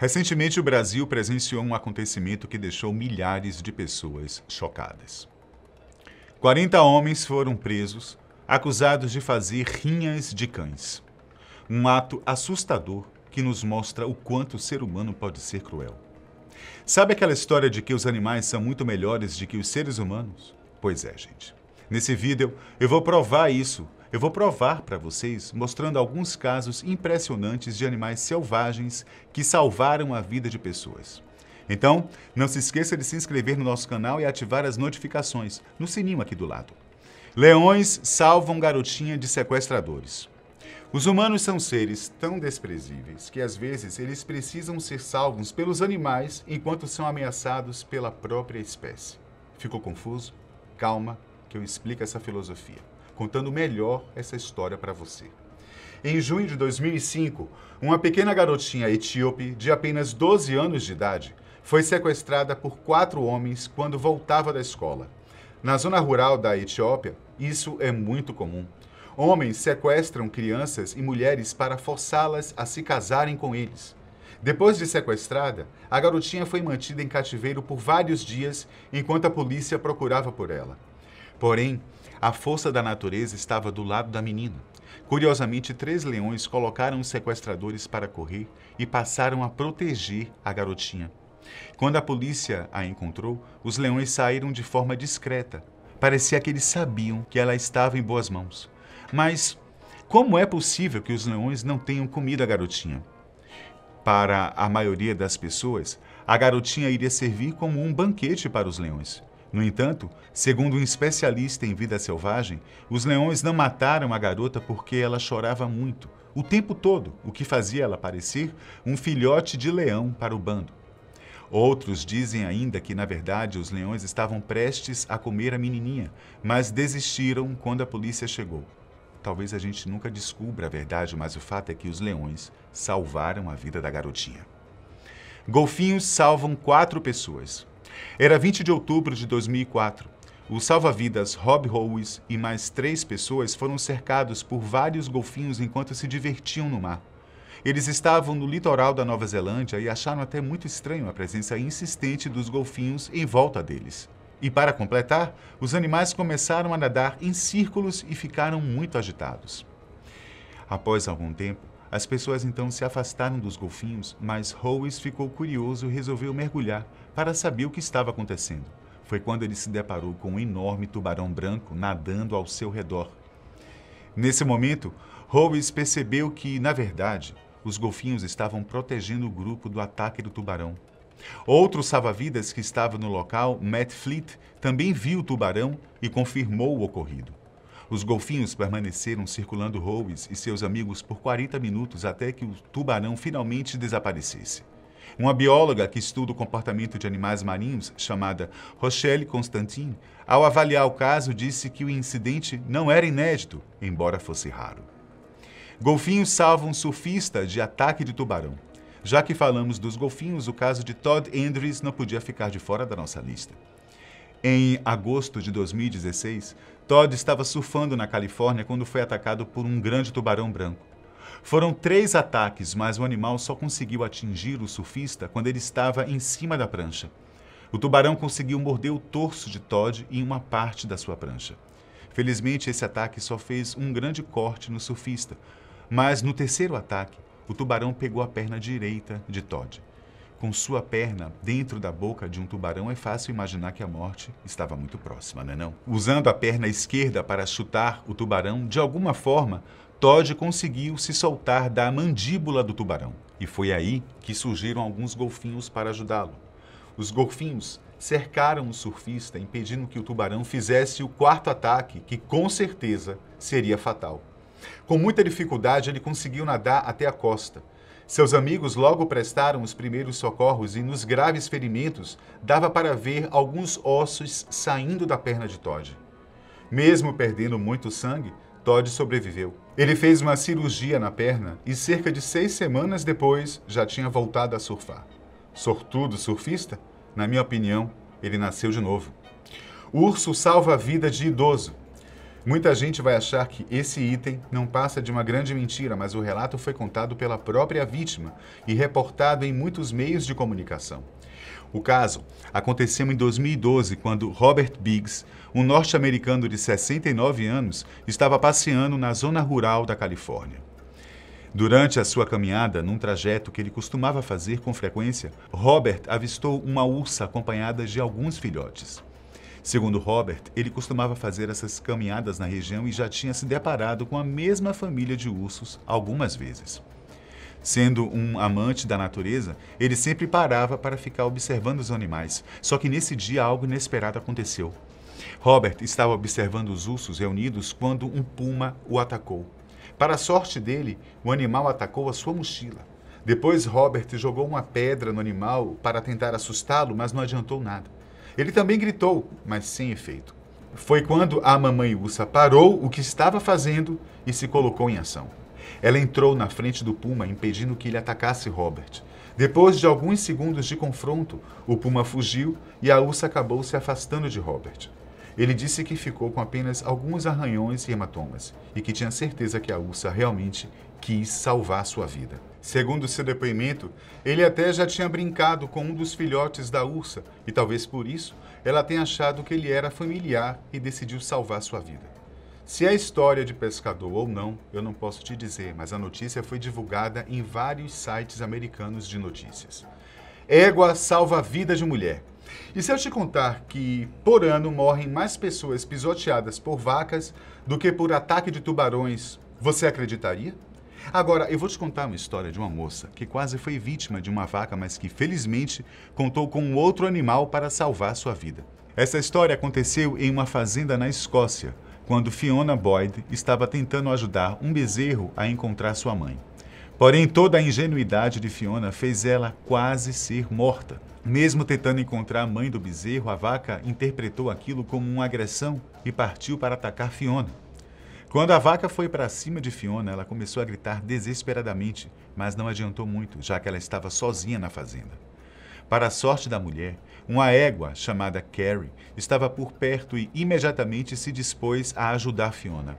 Recentemente, o Brasil presenciou um acontecimento que deixou milhares de pessoas chocadas. 40 homens foram presos, acusados de fazer rinhas de cães. Um ato assustador que nos mostra o quanto o ser humano pode ser cruel. Sabe aquela história de que os animais são muito melhores do que os seres humanos? Pois é, gente. Nesse vídeo, eu vou provar isso eu vou provar para vocês mostrando alguns casos impressionantes de animais selvagens que salvaram a vida de pessoas. Então, não se esqueça de se inscrever no nosso canal e ativar as notificações no sininho aqui do lado. Leões salvam garotinha de sequestradores. Os humanos são seres tão desprezíveis que às vezes eles precisam ser salvos pelos animais enquanto são ameaçados pela própria espécie. Ficou confuso? Calma, que eu explico essa filosofia contando melhor essa história para você. Em junho de 2005, uma pequena garotinha etíope de apenas 12 anos de idade foi sequestrada por quatro homens quando voltava da escola. Na zona rural da Etiópia, isso é muito comum. Homens sequestram crianças e mulheres para forçá-las a se casarem com eles. Depois de sequestrada, a garotinha foi mantida em cativeiro por vários dias enquanto a polícia procurava por ela. Porém, a força da natureza estava do lado da menina. Curiosamente, três leões colocaram os sequestradores para correr e passaram a proteger a garotinha. Quando a polícia a encontrou, os leões saíram de forma discreta. Parecia que eles sabiam que ela estava em boas mãos. Mas como é possível que os leões não tenham comido a garotinha? Para a maioria das pessoas, a garotinha iria servir como um banquete para os leões. No entanto, segundo um especialista em vida selvagem, os leões não mataram a garota porque ela chorava muito, o tempo todo, o que fazia ela parecer um filhote de leão para o bando. Outros dizem ainda que, na verdade, os leões estavam prestes a comer a menininha, mas desistiram quando a polícia chegou. Talvez a gente nunca descubra a verdade, mas o fato é que os leões salvaram a vida da garotinha. Golfinhos salvam quatro pessoas. Era 20 de outubro de 2004. O salva-vidas Rob Howes e mais três pessoas foram cercados por vários golfinhos enquanto se divertiam no mar. Eles estavam no litoral da Nova Zelândia e acharam até muito estranho a presença insistente dos golfinhos em volta deles. E para completar, os animais começaram a nadar em círculos e ficaram muito agitados. Após algum tempo, as pessoas então se afastaram dos golfinhos, mas Howes ficou curioso e resolveu mergulhar para saber o que estava acontecendo. Foi quando ele se deparou com um enorme tubarão branco nadando ao seu redor. Nesse momento, Howes percebeu que, na verdade, os golfinhos estavam protegendo o grupo do ataque do tubarão. Outro salva-vidas que estava no local, Matt Fleet, também viu o tubarão e confirmou o ocorrido. Os golfinhos permaneceram circulando Howes e seus amigos por 40 minutos até que o tubarão finalmente desaparecesse. Uma bióloga que estuda o comportamento de animais marinhos, chamada Rochelle Constantin, ao avaliar o caso, disse que o incidente não era inédito, embora fosse raro. Golfinhos salvam surfista de ataque de tubarão. Já que falamos dos golfinhos, o caso de Todd Andrews não podia ficar de fora da nossa lista. Em agosto de 2016, Todd estava surfando na Califórnia quando foi atacado por um grande tubarão branco. Foram três ataques, mas o animal só conseguiu atingir o surfista quando ele estava em cima da prancha. O tubarão conseguiu morder o torso de Todd e uma parte da sua prancha. Felizmente, esse ataque só fez um grande corte no surfista, mas no terceiro ataque, o tubarão pegou a perna direita de Todd com sua perna dentro da boca de um tubarão, é fácil imaginar que a morte estava muito próxima, não é não? Usando a perna esquerda para chutar o tubarão, de alguma forma, Todd conseguiu se soltar da mandíbula do tubarão. E foi aí que surgiram alguns golfinhos para ajudá-lo. Os golfinhos cercaram o surfista, impedindo que o tubarão fizesse o quarto ataque, que com certeza seria fatal. Com muita dificuldade, ele conseguiu nadar até a costa seus amigos logo prestaram os primeiros socorros e nos graves ferimentos dava para ver alguns ossos saindo da perna de Todd. Mesmo perdendo muito sangue, Todd sobreviveu. Ele fez uma cirurgia na perna e cerca de seis semanas depois já tinha voltado a surfar. Sortudo surfista? Na minha opinião, ele nasceu de novo. O urso salva a vida de idoso Muita gente vai achar que esse item não passa de uma grande mentira, mas o relato foi contado pela própria vítima e reportado em muitos meios de comunicação. O caso aconteceu em 2012, quando Robert Biggs, um norte-americano de 69 anos, estava passeando na zona rural da Califórnia. Durante a sua caminhada, num trajeto que ele costumava fazer com frequência, Robert avistou uma ursa acompanhada de alguns filhotes. Segundo Robert, ele costumava fazer essas caminhadas na região e já tinha se deparado com a mesma família de ursos algumas vezes. Sendo um amante da natureza, ele sempre parava para ficar observando os animais. Só que nesse dia algo inesperado aconteceu. Robert estava observando os ursos reunidos quando um puma o atacou. Para a sorte dele, o animal atacou a sua mochila. Depois, Robert jogou uma pedra no animal para tentar assustá-lo, mas não adiantou nada. Ele também gritou, mas sem efeito. Foi quando a mamãe ursa parou o que estava fazendo e se colocou em ação. Ela entrou na frente do puma, impedindo que ele atacasse Robert. Depois de alguns segundos de confronto, o puma fugiu e a ursa acabou se afastando de Robert. Ele disse que ficou com apenas alguns arranhões e hematomas e que tinha certeza que a ursa realmente quis salvar sua vida. Segundo seu depoimento, ele até já tinha brincado com um dos filhotes da ursa e talvez por isso ela tenha achado que ele era familiar e decidiu salvar sua vida. Se é história de pescador ou não, eu não posso te dizer, mas a notícia foi divulgada em vários sites americanos de notícias. Égua salva a vida de mulher. E se eu te contar que por ano morrem mais pessoas pisoteadas por vacas do que por ataque de tubarões, você acreditaria? Agora, eu vou te contar uma história de uma moça que quase foi vítima de uma vaca, mas que felizmente contou com um outro animal para salvar sua vida. Essa história aconteceu em uma fazenda na Escócia, quando Fiona Boyd estava tentando ajudar um bezerro a encontrar sua mãe. Porém, toda a ingenuidade de Fiona fez ela quase ser morta. Mesmo tentando encontrar a mãe do bezerro, a vaca interpretou aquilo como uma agressão e partiu para atacar Fiona. Quando a vaca foi para cima de Fiona, ela começou a gritar desesperadamente, mas não adiantou muito, já que ela estava sozinha na fazenda. Para a sorte da mulher, uma égua chamada Carrie estava por perto e imediatamente se dispôs a ajudar Fiona.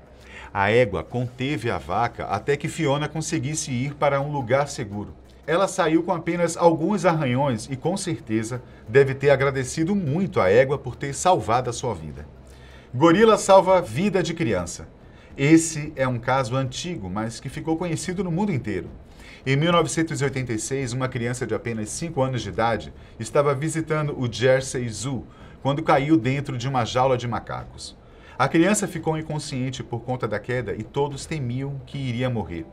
A égua conteve a vaca até que Fiona conseguisse ir para um lugar seguro. Ela saiu com apenas alguns arranhões e, com certeza, deve ter agradecido muito à égua por ter salvado a sua vida. Gorila salva vida de criança. Esse é um caso antigo, mas que ficou conhecido no mundo inteiro. Em 1986, uma criança de apenas 5 anos de idade estava visitando o Jersey Zoo quando caiu dentro de uma jaula de macacos. A criança ficou inconsciente por conta da queda e todos temiam que iria morrer.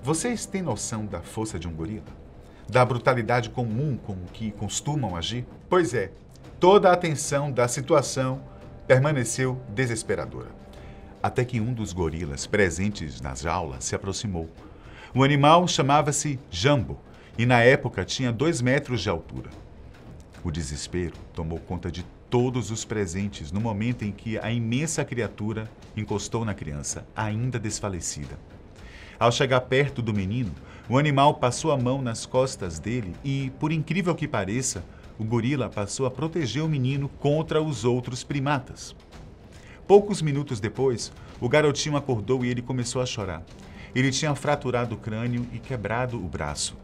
Vocês têm noção da força de um gorila? Da brutalidade comum com que costumam agir? Pois é, toda a atenção da situação permaneceu desesperadora até que um dos gorilas presentes nas jaulas se aproximou. O animal chamava-se Jambo e na época tinha dois metros de altura. O desespero tomou conta de todos os presentes no momento em que a imensa criatura encostou na criança, ainda desfalecida. Ao chegar perto do menino, o animal passou a mão nas costas dele e, por incrível que pareça, o gorila passou a proteger o menino contra os outros primatas. Poucos minutos depois, o garotinho acordou e ele começou a chorar. Ele tinha fraturado o crânio e quebrado o braço.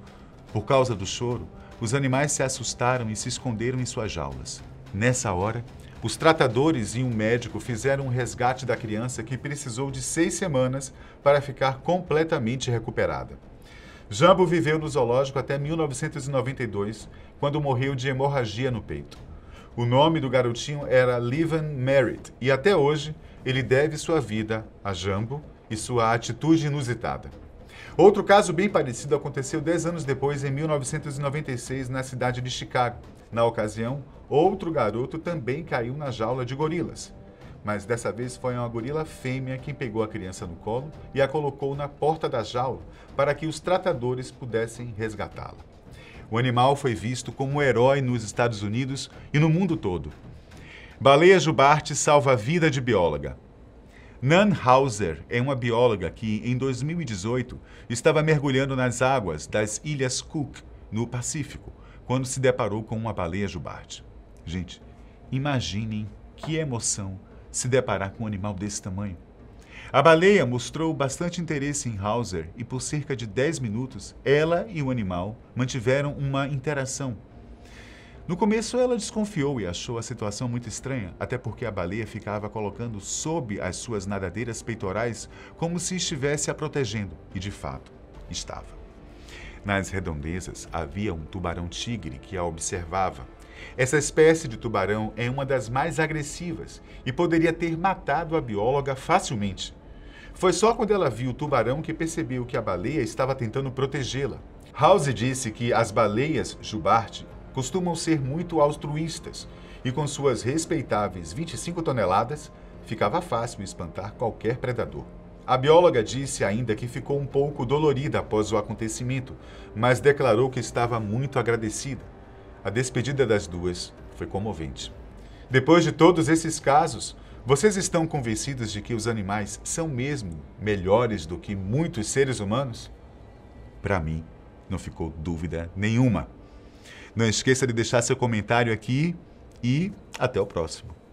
Por causa do choro, os animais se assustaram e se esconderam em suas jaulas. Nessa hora, os tratadores e um médico fizeram um resgate da criança que precisou de seis semanas para ficar completamente recuperada. Jambo viveu no zoológico até 1992, quando morreu de hemorragia no peito. O nome do garotinho era Levan Merritt e até hoje ele deve sua vida a Jambo e sua atitude inusitada. Outro caso bem parecido aconteceu 10 anos depois, em 1996, na cidade de Chicago. Na ocasião, outro garoto também caiu na jaula de gorilas. Mas dessa vez foi uma gorila fêmea quem pegou a criança no colo e a colocou na porta da jaula para que os tratadores pudessem resgatá-la o animal foi visto como um herói nos Estados Unidos e no mundo todo. Baleia jubarte salva a vida de bióloga. Nan Hauser é uma bióloga que, em 2018, estava mergulhando nas águas das Ilhas Cook, no Pacífico, quando se deparou com uma baleia jubarte. Gente, imaginem que emoção se deparar com um animal desse tamanho. A baleia mostrou bastante interesse em Hauser e, por cerca de 10 minutos, ela e o animal mantiveram uma interação. No começo, ela desconfiou e achou a situação muito estranha, até porque a baleia ficava colocando sob as suas nadadeiras peitorais como se estivesse a protegendo, e de fato, estava. Nas redondezas havia um tubarão-tigre que a observava. Essa espécie de tubarão é uma das mais agressivas e poderia ter matado a bióloga facilmente. Foi só quando ela viu o tubarão que percebeu que a baleia estava tentando protegê-la. House disse que as baleias jubarte costumam ser muito altruístas e, com suas respeitáveis 25 toneladas, ficava fácil espantar qualquer predador. A bióloga disse ainda que ficou um pouco dolorida após o acontecimento, mas declarou que estava muito agradecida. A despedida das duas foi comovente. Depois de todos esses casos, vocês estão convencidos de que os animais são mesmo melhores do que muitos seres humanos? Para mim, não ficou dúvida nenhuma. Não esqueça de deixar seu comentário aqui e até o próximo.